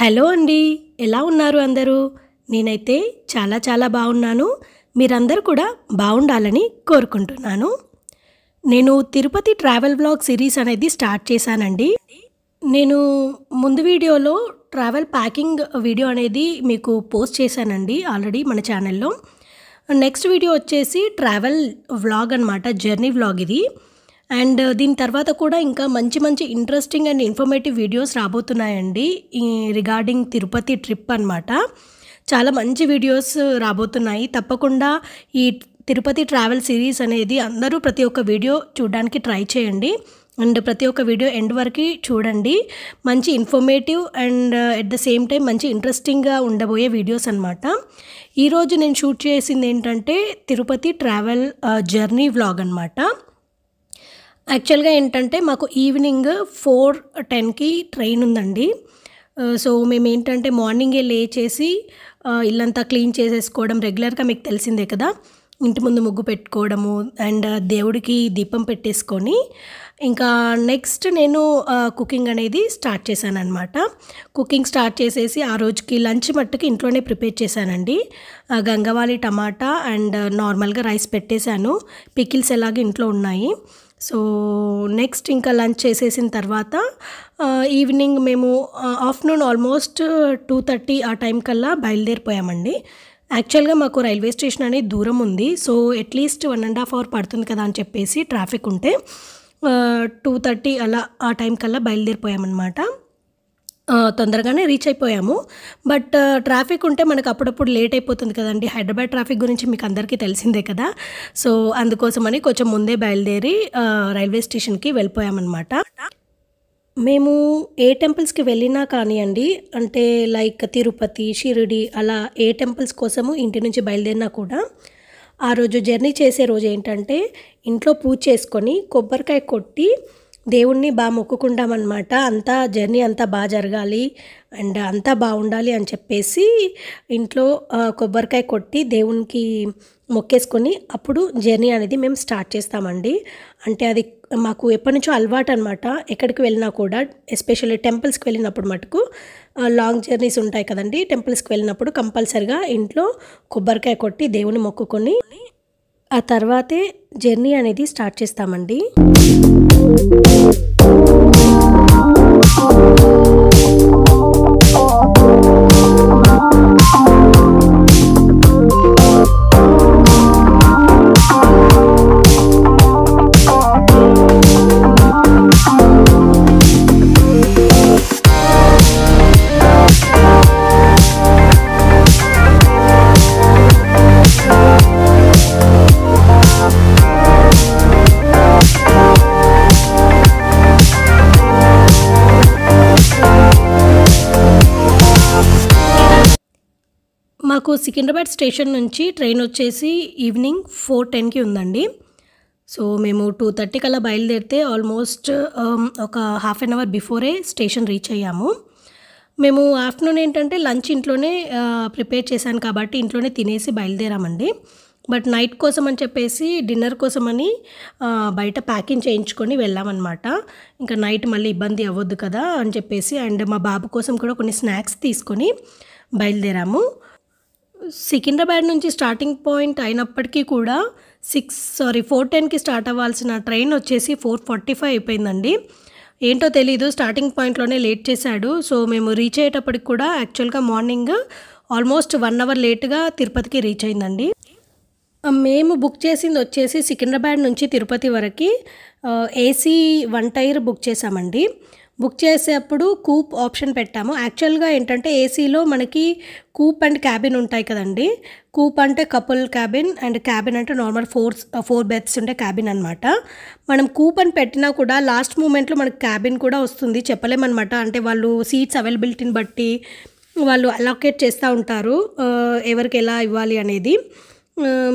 Hello అండి ఎలా ఉన్నారు అందరూ నేనైతే చాలా చాలా బాగున్నాను మీరందరూ కూడా బాగుండాలని కోరుకుంటున్నాను నేను తిరుపతి ట్రావెల్ బ్లాగ్ సిరీస్ అనేది స్టార్ట్ చేశానండి నేను ముందు వీడియోలో ట్రావెల్ ప్యాకింగ్ వీడియో అనేది మీకు పోస్ట్ చేశానండి ఆల్రెడీ మన ఛానల్లో నెక్స్ట్ వీడియో వచ్చేసి ట్రావెల్ వ్లాగ్ అనమాట జర్నీ వ్లాగ్ ఇది అండ్ దీని తర్వాత కూడా ఇంకా మంచి మంచి ఇంట్రెస్టింగ్ అండ్ ఇన్ఫర్మేటివ్ వీడియోస్ రాబోతున్నాయండి రిగార్డింగ్ తిరుపతి ట్రిప్ అనమాట చాలా మంచి వీడియోస్ రాబోతున్నాయి తప్పకుండా ఈ తిరుపతి ట్రావెల్ సిరీస్ అనేది అందరూ ప్రతి ఒక్క వీడియో చూడడానికి ట్రై చేయండి అండ్ ప్రతి ఒక్క వీడియో ఎండ్ వరకు చూడండి మంచి informative and at the same time మంచి ఇంట్రెస్టింగ్గా ఉండబోయే వీడియోస్ అనమాట ఈరోజు నేను షూట్ చేసింది ఏంటంటే తిరుపతి ట్రావెల్ జర్నీ వ్లాగ్ అనమాట యాక్చువల్గా ఏంటంటే మాకు ఈవినింగ్ ఫోర్ టెన్కి ట్రైన్ ఉందండి సో మేము ఏంటంటే మార్నింగే లేచేసి ఇల్లంతా క్లీన్ చేసేసుకోవడం రెగ్యులర్గా మీకు తెలిసిందే కదా ఇంటి ముందు ముగ్గు పెట్టుకోవడము అండ్ దేవుడికి దీపం పెట్టేసుకొని ఇంకా నెక్స్ట్ నేను కుకింగ్ అనేది స్టార్ట్ చేశాను అనమాట కుకింగ్ స్టార్ట్ చేసేసి ఆ రోజుకి లంచ్ మట్టుకు ఇంట్లోనే ప్రిపేర్ చేశానండి గంగవాలి టమాటా అండ్ నార్మల్గా రైస్ పెట్టేశాను పికిల్స్ ఎలాగ ఇంట్లో ఉన్నాయి సో నెక్స్ట్ ఇంకా లంచ్ చేసేసిన తర్వాత ఈవినింగ్ మేము ఆఫ్టర్నూన్ ఆల్మోస్ట్ టూ థర్టీ ఆ టైం కల్లా బయలుదేరిపోయామండి యాక్చువల్గా మాకు రైల్వే స్టేషన్ అనేది దూరం ఉంది so at least one and half hour పడుతుంది కదా అని చెప్పేసి ట్రాఫిక్ ఉంటే టూ థర్టీ అలా ఆ టైం కల్లా బయలుదేరిపోయామన్నమాట తొందరగానే రీచ్ అయిపోయాము బట్ ట్రాఫిక్ ఉంటే మనకు అప్పుడప్పుడు లేట్ అయిపోతుంది కదండి హైదరాబాద్ ట్రాఫిక్ గురించి మీకు అందరికీ తెలిసిందే కదా సో అందుకోసమని కొంచెం ముందే బయలుదేరి రైల్వే స్టేషన్కి వెళ్ళిపోయామన్నమాట మేము ఏ టెంపుల్స్కి వెళ్ళినా కానివ్వండి అంటే లైక్ తిరుపతి షిరిడి అలా ఏ టెంపుల్స్ కోసము ఇంటి నుంచి బయలుదేరినా కూడా ఆ రోజు జర్నీ చేసే రోజు ఏంటంటే ఇంట్లో పూజ చేసుకొని కొబ్బరికాయ కొట్టి దేవుణ్ణి బాగా మొక్కుకుంటామన్నమాట అంతా జర్నీ అంతా బాగా జరగాలి అండ్ అంతా బాగుండాలి అని చెప్పేసి ఇంట్లో కొబ్బరికాయ కొట్టి దేవునికి మొక్కేసుకొని అప్పుడు జర్నీ అనేది మేము స్టార్ట్ చేస్తామండి అంటే అది మాకు ఎప్పటి నుంచో అలవాటు అనమాట ఎక్కడికి వెళ్ళినా కూడా ఎస్పెషల్లీ టెంపుల్స్కి వెళ్ళినప్పుడు మటుకు లాంగ్ జర్నీస్ ఉంటాయి కదండి టెంపుల్స్కి వెళ్ళినప్పుడు కంపల్సరిగా ఇంట్లో కొబ్బరికాయ కొట్టి దేవుని మొక్కుకొని ఆ తర్వాతే జర్నీ అనేది స్టార్ట్ చేస్తామండి Thank you. నాకు సికింద్రాబాద్ స్టేషన్ నుంచి ట్రైన్ వచ్చేసి ఈవినింగ్ ఫోర్ టెన్కి ఉందండి సో మేము టూ థర్టీ కల్లా బయలుదేరితే ఆల్మోస్ట్ um, ఒక హాఫ్ అన్ అవర్ బిఫోరే స్టేషన్ రీచ్ అయ్యాము మేము ఆఫ్టర్నూన్ ఏంటంటే లంచ్ ఇంట్లోనే ప్రిపేర్ చేశాను కాబట్టి ఇంట్లోనే తినేసి బయలుదేరామండి బట్ నైట్ కోసం అని చెప్పేసి డిన్నర్ కోసమని బయట ప్యాకింగ్ చేయించుకొని వెళ్ళామన్నమాట ఇంకా నైట్ మళ్ళీ ఇబ్బంది అవ్వద్దు కదా అని చెప్పేసి అండ్ మా బాబు కోసం కూడా కొన్ని స్నాక్స్ తీసుకొని బయలుదేరాము సికింద్రాబాద్ నుంచి స్టార్టింగ్ పాయింట్ అయినప్పటికీ కూడా సిక్స్ సారీ ఫోర్ టెన్కి స్టార్ట్ అవ్వాల్సిన ట్రైన్ వచ్చేసి ఫోర్ ఫార్టీ ఫైవ్ అయిపోయిందండి ఏంటో తెలీదు స్టార్టింగ్ పాయింట్లోనే లేట్ చేశాడు సో మేము రీచ్ అయ్యేటప్పటికి కూడా యాక్చువల్గా మార్నింగ్ ఆల్మోస్ట్ వన్ అవర్ లేట్గా తిరుపతికి రీచ్ అయిందండి మేము బుక్ చేసింది వచ్చేసి సికింద్రాబాద్ నుంచి తిరుపతి వరకు ఏసీ వన్ టైర్ బుక్ చేసామండి బుక్ చేసేటప్పుడు కూప్ ఆప్షన్ పెట్టాము యాక్చువల్గా ఏంటంటే ఏసీలో మనకి కూప్ అండ్ క్యాబిన్ ఉంటాయి కదండి కూప్ అంటే కపుల్ క్యాబిన్ అండ్ క్యాబిన్ అంటే నార్మల్ ఫోర్ ఫోర్ బెత్స్ ఉండే క్యాబిన్ అనమాట మనం కూప్ అని పెట్టినా కూడా లాస్ట్ మూమెంట్లో మనకి క్యాబిన్ కూడా వస్తుంది చెప్పలేమన్నమాట అంటే వాళ్ళు సీట్స్ అవైలబిలిటీని బట్టి వాళ్ళు అలొకేట్ చేస్తూ ఉంటారు ఎవరికి ఎలా ఇవ్వాలి అనేది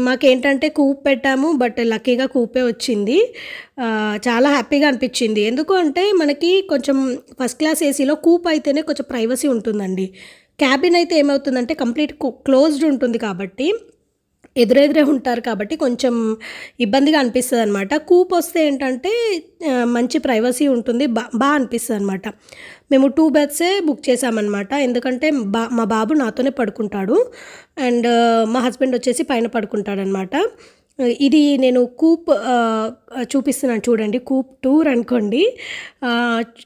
మాకేంటంటే కూప్ పెట్టాము బట్ లక్కీగా కూపే వచ్చింది చాలా హ్యాపీగా అనిపించింది ఎందుకు అంటే మనకి కొంచెం ఫస్ట్ క్లాస్ ఏసీలో కూప్ అయితేనే కొంచెం ప్రైవసీ ఉంటుందండి క్యాబిన్ అయితే ఏమవుతుందంటే కంప్లీట్ క్లోజ్డ్ ఉంటుంది కాబట్టి ఎదురెదురే ఉంటారు కాబట్టి కొంచెం ఇబ్బందిగా అనిపిస్తుంది అనమాట కూప్ వస్తే ఏంటంటే మంచి ప్రైవసీ ఉంటుంది బా బాగా అనిపిస్తుంది అనమాట మేము టూ బెడ్సే బుక్ చేసామన్నమాట ఎందుకంటే బా మా బాబు నాతోనే పడుకుంటాడు అండ్ మా హస్బెండ్ వచ్చేసి పైన పడుకుంటాడనమాట ఇది నేను కూప్ చూపిస్తున్నాను చూడండి కూప్ టూర్ అనుకోండి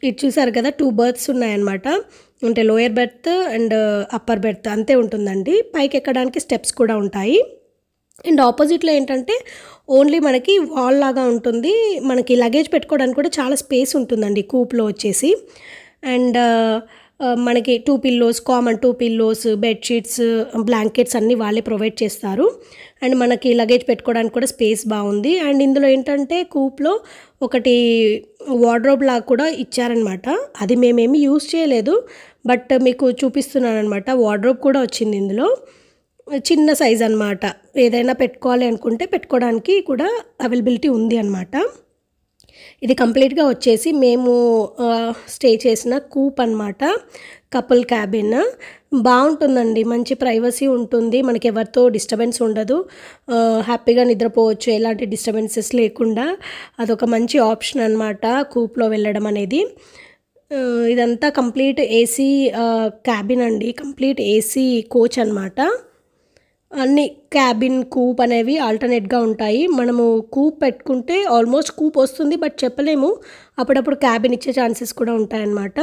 ఇది చూసారు కదా టూ బర్త్స్ ఉన్నాయన్నమాట అంటే lower berth and upper berth అంతే ఉంటుందండి పైకి ఎక్కడానికి స్టెప్స్ కూడా ఉంటాయి అండ్ ఆపోజిట్లో ఏంటంటే ఓన్లీ మనకి వాల్ లాగా ఉంటుంది మనకి లగేజ్ పెట్టుకోవడానికి కూడా చాలా స్పేస్ ఉంటుందండి కూప్లో వచ్చేసి అండ్ మనకి two pillows common two pillows bedsheets blankets అన్నీ వాళ్ళే ప్రొవైడ్ చేస్తారు అండ్ మనకి లగేజ్ పెట్టుకోవడానికి కూడా స్పేస్ బాగుంది అండ్ ఇందులో ఏంటంటే కూప్లో ఒకటి వార్డ్రోబ్ లాగా కూడా ఇచ్చారనమాట అది మేమేమి యూస్ చేయలేదు బట్ మీకు చూపిస్తున్నాను అనమాట వార్డ్రోబ్ కూడా వచ్చింది ఇందులో చిన్న సైజ్ అనమాట ఏదైనా పెట్టుకోవాలి అనుకుంటే పెట్టుకోవడానికి కూడా అవైలబిలిటీ ఉంది అనమాట ఇది కంప్లీట్గా వచ్చేసి మేము స్టే చేసిన కూప్ అనమాట కపుల్ క్యాబిన్ బాగుంటుందండి మంచి ప్రైవసీ ఉంటుంది మనకి ఎవరితో డిస్టర్బెన్స్ ఉండదు హ్యాపీగా నిద్రపోవచ్చు ఎలాంటి డిస్టర్బెన్సెస్ లేకుండా అదొక మంచి ఆప్షన్ అనమాట కూప్లో వెళ్ళడం అనేది ఇదంతా కంప్లీట్ ఏసీ క్యాబిన్ అండి కంప్లీట్ ఏసీ కోచ్ అనమాట అన్ని క్యాబిన్ కూప్ అనేవి ఆల్టర్నేట్గా ఉంటాయి మనము కూప్ పెట్టుకుంటే ఆల్మోస్ట్ కూప్ వస్తుంది బట్ చెప్పలేము అప్పుడప్పుడు క్యాబిన్ ఇచ్చే ఛాన్సెస్ కూడా ఉంటాయన్నమాట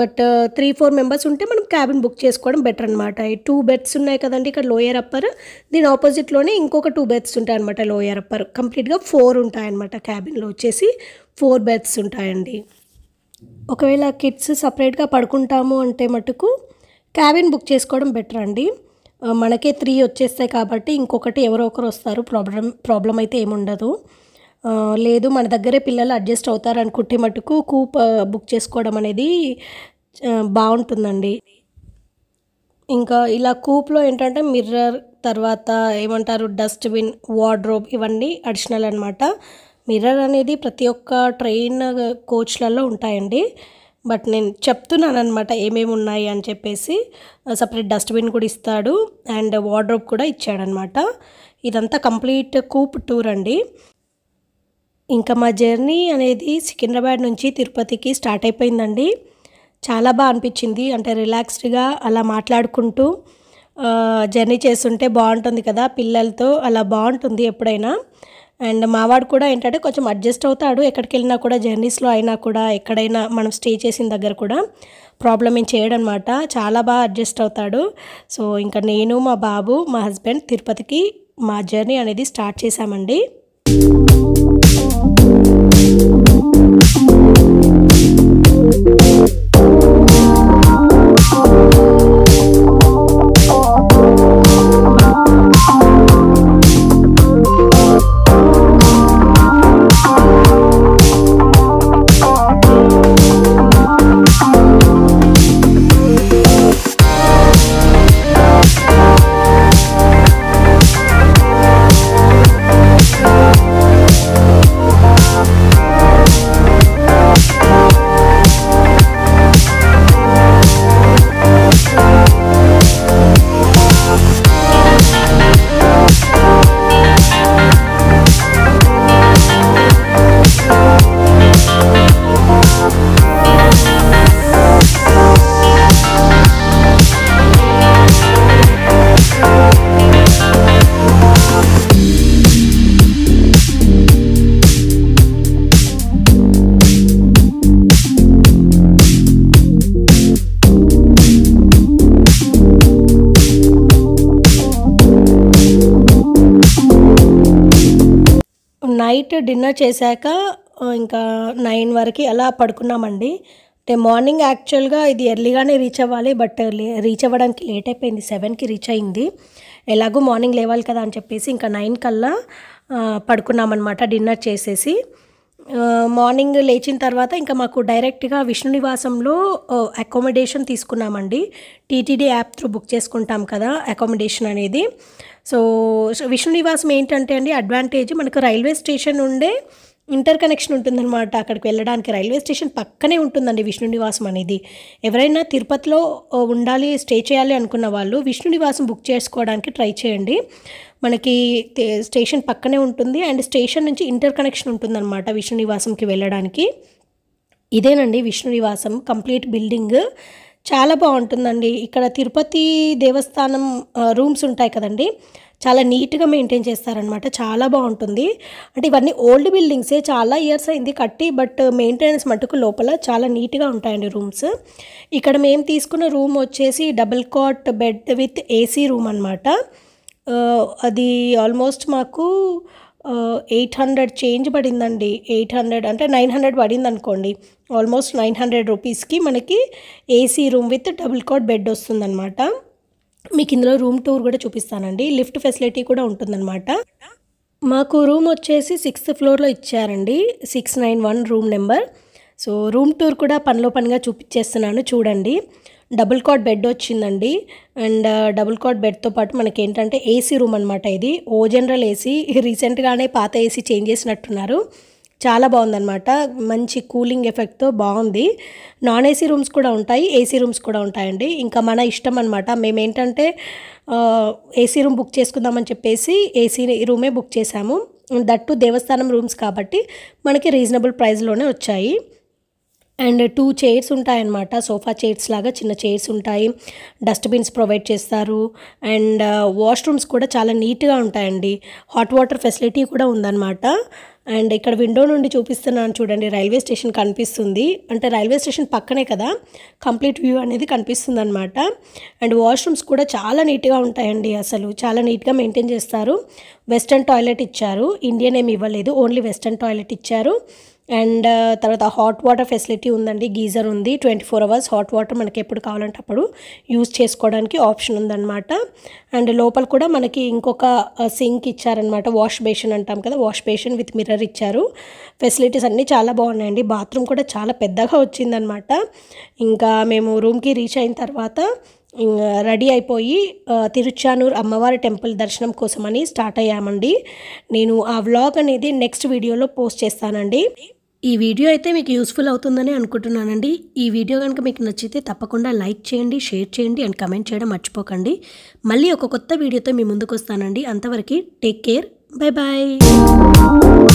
బట్ త్రీ ఫోర్ మెంబర్స్ ఉంటే మనం క్యాబిన్ బుక్ చేసుకోవడం బెటర్ అనమాట ఈ టూ బెడ్స్ ఉన్నాయి కదండి ఇక్కడ లోయర్ అప్పర్ దీని ఆపోజిట్లోనే ఇంకొక టూ బెడ్స్ ఉంటాయి అనమాట లోయర్ అప్పర్ కంప్లీట్గా ఫోర్ ఉంటాయన్నమాట క్యాబిన్లో వచ్చేసి ఫోర్ బెడ్స్ ఉంటాయండి ఒకవేళ కిడ్స్ సపరేట్గా పడుకుంటాము అంటే మటుకు క్యాబిన్ బుక్ చేసుకోవడం బెటర్ అండి మనకే త్రీ వచ్చేస్తాయి కాబట్టి ఇంకొకటి ఎవరో ఒకరు వస్తారు ప్రాబ్లం ప్రాబ్లం అయితే ఏముండదు లేదు మన దగ్గరే పిల్లలు అడ్జస్ట్ అవుతారు అనుకుంటే మటుకు కూప్ బుక్ చేసుకోవడం అనేది బాగుంటుందండి ఇంకా ఇలా కూప్లో ఏంటంటే మిర్రర్ తర్వాత ఏమంటారు డస్ట్బిన్ వార్డ్రోబ్ ఇవన్నీ అడిషనల్ అనమాట మిర్రర్ అనేది ప్రతి ఒక్క ట్రైన్ కోచ్లలో ఉంటాయండి బట్ నేను చెప్తున్నాను అనమాట ఏమేమి ఉన్నాయి అని చెప్పేసి సపరేట్ డస్ట్బిన్ కూడా ఇస్తాడు అండ్ వార్డ్రోబ్ కూడా ఇచ్చాడనమాట ఇదంతా కంప్లీట్ కూప్ టూర్ అండి ఇంకా మా జర్నీ అనేది సికింద్రాబాద్ నుంచి తిరుపతికి స్టార్ట్ అయిపోయిందండి చాలా బాగా అనిపించింది అంటే రిలాక్స్డ్గా అలా మాట్లాడుకుంటూ జర్నీ చేస్తుంటే బాగుంటుంది కదా పిల్లలతో అలా బాగుంటుంది ఎప్పుడైనా అండ్ మావాడు కూడా ఏంటంటే కొంచెం అడ్జస్ట్ అవుతాడు ఎక్కడికి వెళ్ళినా కూడా జర్నీస్లో అయినా కూడా ఎక్కడైనా మనం స్టే చేసిన దగ్గర కూడా ప్రాబ్లం ఏం చేయడనమాట చాలా బాగా అడ్జస్ట్ అవుతాడు సో ఇంకా నేను మా బాబు మా హస్బెండ్ తిరుపతికి మా జర్నీ అనేది స్టార్ట్ చేశామండి నైట్ డిన్నర్ చేశాక ఇంకా నైన్ వరకు అలా పడుకున్నామండి అంటే మార్నింగ్ యాక్చువల్గా ఇది ఎర్లీగానే రీచ్ అవ్వాలి బట్ రీచ్ అవ్వడానికి లేట్ అయిపోయింది సెవెన్కి రీచ్ అయింది ఎలాగో మార్నింగ్ లేవాలి కదా అని చెప్పేసి ఇంకా నైన్ కల్లా పడుకున్నామన్నమాట డిన్నర్ చేసేసి మార్నింగ్ లేచిన తర్వాత ఇంకా మాకు డైరెక్ట్గా విష్ణు నివాసంలో అకామిడేషన్ తీసుకున్నామండి టీటీడీ యాప్ త్రూ బుక్ చేసుకుంటాం కదా అకామిడేషన్ అనేది సో విష్ణు నివాసం ఏంటంటే అండి అడ్వాంటేజ్ మనకు రైల్వే స్టేషన్ ఉండే ఇంటర్ కనెక్షన్ ఉంటుందన్నమాట అక్కడికి వెళ్ళడానికి రైల్వే స్టేషన్ పక్కనే ఉంటుందండి విష్ణు నివాసం అనేది ఎవరైనా తిరుపతిలో ఉండాలి స్టే చేయాలి అనుకున్న వాళ్ళు విష్ణు నివాసం బుక్ చేసుకోవడానికి ట్రై చేయండి మనకి స్టేషన్ పక్కనే ఉంటుంది అండ్ స్టేషన్ నుంచి ఇంటర్ కనెక్షన్ ఉంటుందన్నమాట విష్ణు నివాసంకి వెళ్ళడానికి ఇదేనండి విష్ణు నివాసం కంప్లీట్ బిల్డింగ్ చాలా బాగుంటుందండి ఇక్కడ తిరుపతి దేవస్థానం రూమ్స్ ఉంటాయి కదండీ చాలా నీట్గా మెయింటైన్ చేస్తారనమాట చాలా బాగుంటుంది అంటే ఇవన్నీ ఓల్డ్ బిల్డింగ్సే చాలా ఇయర్స్ అయింది కట్టి బట్ మెయింటెనెన్స్ మటుకు లోపల చాలా నీట్గా ఉంటాయండి రూమ్స్ ఇక్కడ మేము తీసుకున్న రూమ్ వచ్చేసి double cot bed with AC room అనమాట అది ఆల్మోస్ట్ మాకు ఎయిట్ హండ్రెడ్ చేంజ్ పడిందండి ఎయిట్ హండ్రెడ్ అంటే నైన్ హండ్రెడ్ పడింది అనుకోండి ఆల్మోస్ట్ నైన్ హండ్రెడ్ రూపీస్కి మనకి AC room with double cot bed వస్తుందన్నమాట మీకు ఇందులో రూమ్ టూర్ కూడా చూపిస్తానండి లిఫ్ట్ ఫెసిలిటీ కూడా ఉంటుందన్నమాట మాకు రూమ్ వచ్చేసి సిక్స్త్ ఫ్లోర్లో ఇచ్చారండి six nine one room number so room tour కూడా పనిలో పనిగా చూపించేస్తున్నాను చూడండి డబుల్ కాట్ బెడ్ వచ్చిందండి అండ్ డబుల్ కాట్ బెడ్తో పాటు మనకి ఏంటంటే ఏసీ రూమ్ అనమాట ఇది ఓ జనరల్ ఏసీ రీసెంట్గానే పాత ఏసీ చేంజ్ చేసినట్టున్నారు చాలా బాగుందనమాట మంచి కూలింగ్ ఎఫెక్ట్తో బాగుంది నాన్ ఏసీ రూమ్స్ కూడా ఉంటాయి ఏసీ రూమ్స్ కూడా ఉంటాయండి ఇంకా మన ఇష్టం అనమాట మేమేంటంటే ఏసీ రూమ్ బుక్ చేసుకుందామని చెప్పేసి ఏసీ రూమే బుక్ చేశాము దట్టు దేవస్థానం రూమ్స్ కాబట్టి మనకి రీజనబుల్ ప్రైస్లోనే వచ్చాయి అండ్ టూ చైర్స్ ఉంటాయన్నమాట సోఫా చైర్స్ లాగా చిన్న చైర్స్ ఉంటాయి డస్ట్బిన్స్ ప్రొవైడ్ చేస్తారు అండ్ వాష్రూమ్స్ కూడా చాలా నీట్గా ఉంటాయండి హాట్ వాటర్ ఫెసిలిటీ కూడా ఉందన్నమాట అండ్ ఇక్కడ విండో నుండి చూపిస్తున్నాను చూడండి రైల్వే స్టేషన్ కనిపిస్తుంది అంటే రైల్వే స్టేషన్ పక్కనే కదా కంప్లీట్ వ్యూ అనేది కనిపిస్తుంది అనమాట అండ్ వాష్రూమ్స్ కూడా చాలా నీట్గా ఉంటాయండి అసలు చాలా నీట్గా మెయింటైన్ చేస్తారు వెస్టర్న్ టాయిలెట్ ఇచ్చారు ఇండియన్ ఏమి ఇవ్వలేదు ఓన్లీ వెస్టర్న్ టాయిలెట్ ఇచ్చారు అండ్ తర్వాత హాట్ వాటర్ ఫెసిలిటీ ఉందండి గీజర్ ఉంది twenty four hours hot water మనకి ఎప్పుడు కావాలంటే అప్పుడు యూజ్ చేసుకోవడానికి ఆప్షన్ ఉందన్నమాట అండ్ లోపల కూడా మనకి ఇంకొక సింక్ ఇచ్చారనమాట వాష్ బేషన్ అంటాం కదా వాష్ బేషన్ విత్ మిర్రర్ ఇచ్చారు ఫెసిలిటీస్ అన్నీ చాలా బాగున్నాయండి బాత్రూమ్ కూడా చాలా పెద్దగా వచ్చిందనమాట ఇంకా మేము రూమ్కి రీచ్ అయిన తర్వాత రెడీ అయిపోయి తిరుచానూర్ అమ్మవారి టెంపుల్ దర్శనం కోసమని స్టార్ట్ అయ్యామండి నేను ఆ వ్లాగ్ అనేది నెక్స్ట్ వీడియోలో పోస్ట్ చేస్తానండి ఈ వీడియో అయితే మీకు యూస్ఫుల్ అవుతుందని అనుకుంటున్నానండి ఈ వీడియో కనుక మీకు నచ్చితే తప్పకుండా లైక్ చేయండి షేర్ చేయండి అండ్ కమెంట్ చేయడం మర్చిపోకండి మళ్ళీ ఒక కొత్త వీడియోతో మీ ముందుకు వస్తానండి అంతవరకు టేక్ కేర్ బై బాయ్